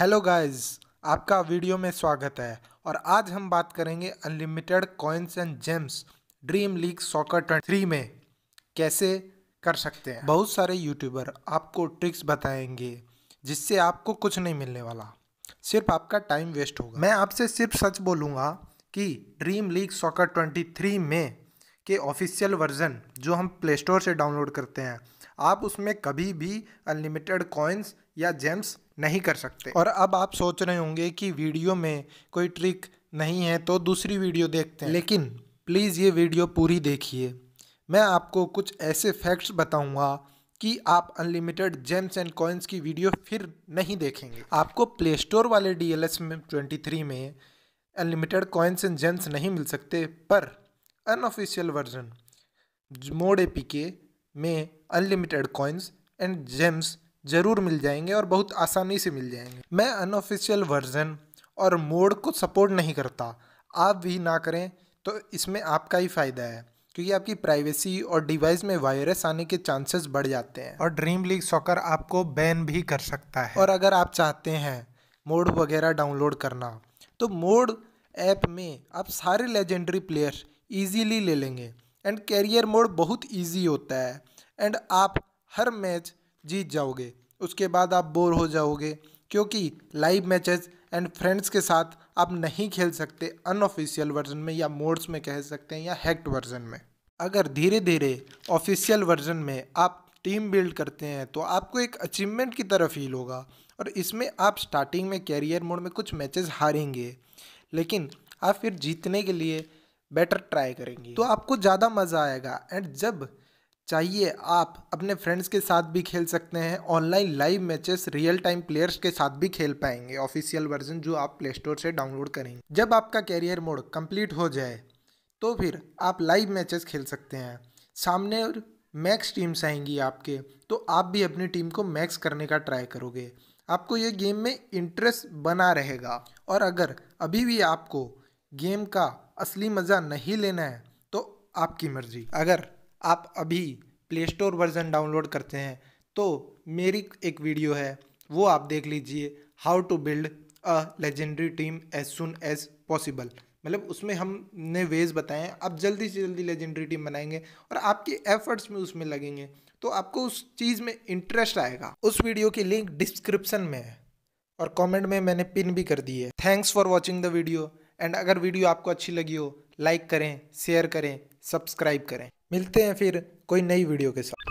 hello guys आपका video में स्वागत है और आज हम बात करेंगे unlimited coins and gems Dream League Soccer twenty में कैसे कर सकते हैं बहुत सारे यूट्यूबर आपको ट्रिक्स बताएंगे जिससे आपको कुछ नहीं मिलने वाला सिर्फ आपका टाइम वेस्ट होगा मैं आपसे सिर्फ सच बोलूँगा कि ड्रीम लीग सॉकर ट्वेंटी में के ऑफिशियल वर्जन जो हम प्ले स्टोर से डाउनलोड करते हैं आप उसमें कभी भी अनलिमिटेड कॉइन्स या जेम्स नहीं कर सकते और अब आप सोच रहे होंगे कि वीडियो में कोई ट्रिक नहीं है तो दूसरी वीडियो देखते हैं लेकिन प्लीज़ ये वीडियो पूरी देखिए मैं आपको कुछ ऐसे फैक्ट्स बताऊंगा कि आप अनलिमिटेड जेम्स एंड कॉइन्स की वीडियो फिर नहीं देखेंगे आपको प्ले स्टोर वाले डी एल एस में ट्वेंटी थ्री में अनलिमिटेड कॉइन्स एंड जेम्स नहीं मिल सकते पर अनऑफिशियल वर्जन मोड एपीके में अनलिमिटेड कॉइन्स एंड जेम्स ज़रूर मिल जाएंगे और बहुत आसानी से मिल जाएंगे मैं अनऑफिशियल वर्जन और मोड को सपोर्ट नहीं करता आप भी ना करें तो इसमें आपका ही फ़ायदा है क्योंकि आपकी प्राइवेसी और डिवाइस में वायरस आने के चांसेस बढ़ जाते हैं और ड्रीम लीग सॉकर आपको बैन भी कर सकता है और अगर आप चाहते हैं मोड वगैरह डाउनलोड करना तो मोड ऐप में आप सारे लेजेंडरी प्लेयर्स ईजीली ले लेंगे एंड कैरियर मोड बहुत ईजी होता है एंड आप हर मैच जीत जाओगे उसके बाद आप बोर हो जाओगे क्योंकि लाइव मैचेस एंड फ्रेंड्स के साथ आप नहीं खेल सकते अनऑफिशियल वर्जन में या मोड्स में कह सकते हैं या हैक्ट वर्जन में अगर धीरे धीरे ऑफिशियल वर्जन में आप टीम बिल्ड करते हैं तो आपको एक अचीवमेंट की तरह फील होगा और इसमें आप स्टार्टिंग में कैरियर मोड में कुछ मैचेस हारेंगे लेकिन आप फिर जीतने के लिए बेटर ट्राई करेंगी तो आपको ज़्यादा मज़ा आएगा एंड जब चाहिए आप अपने फ्रेंड्स के साथ भी खेल सकते हैं online live matches real time players के साथ भी खेल पाएंगे ऑफिशियल वर्जन जो आप प्ले स्टोर से डाउनलोड करेंगे जब आपका कैरियर मोड कंप्लीट हो जाए तो फिर आप लाइव मैचेस खेल सकते हैं सामने मैक्स टीम्स आएंगी आपके तो आप भी अपनी टीम को मैक्स करने का ट्राई करोगे आपको ये गेम में इंटरेस्ट बना रहेगा और अगर अभी भी आपको गेम का असली मज़ा नहीं लेना है तो आपकी मर्ज़ी अगर आप अभी प्ले स्टोर वर्ज़न डाउनलोड करते हैं तो मेरी एक वीडियो है वो आप देख लीजिए how to build a legendary team as soon as possible मतलब उसमें हमने वेज बताए हैं आप जल्दी से जल्दी लेजेंडरी टीम बनाएंगे और आपके एफर्ट्स में उसमें लगेंगे तो आपको उस चीज़ में इंटरेस्ट आएगा उस वीडियो की लिंक डिस्क्रिप्शन में है और कमेंट में मैंने पिन भी कर दी है thanks for watching the video and अगर वीडियो आपको अच्छी लगी हो लाइक करें शेयर करें सब्सक्राइब करें मिलते हैं फिर कोई नई वीडियो के साथ